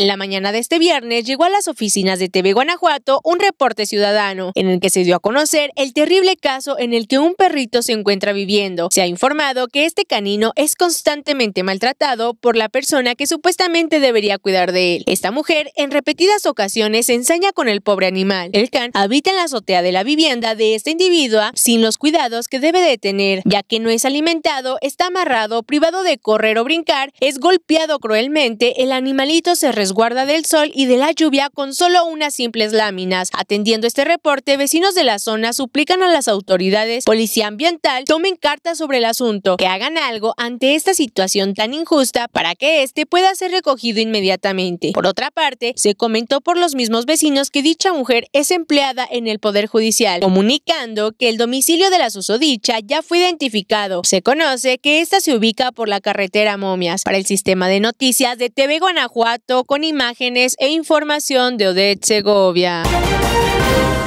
La mañana de este viernes llegó a las oficinas de TV Guanajuato un reporte ciudadano en el que se dio a conocer el terrible caso en el que un perrito se encuentra viviendo. Se ha informado que este canino es constantemente maltratado por la persona que supuestamente debería cuidar de él. Esta mujer en repetidas ocasiones se ensaña con el pobre animal. El can habita en la azotea de la vivienda de esta individuo sin los cuidados que debe de tener, ya que no es alimentado, está amarrado, privado de correr o brincar, es golpeado cruelmente, el animalito se resguarda pues del sol y de la lluvia con solo unas simples láminas. Atendiendo este reporte, vecinos de la zona suplican a las autoridades, policía ambiental, tomen cartas sobre el asunto, que hagan algo ante esta situación tan injusta para que éste pueda ser recogido inmediatamente. Por otra parte, se comentó por los mismos vecinos que dicha mujer es empleada en el Poder Judicial, comunicando que el domicilio de la susodicha ya fue identificado. Se conoce que esta se ubica por la carretera Momias. Para el sistema de noticias de TV Guanajuato, con imágenes e información de Odette Segovia.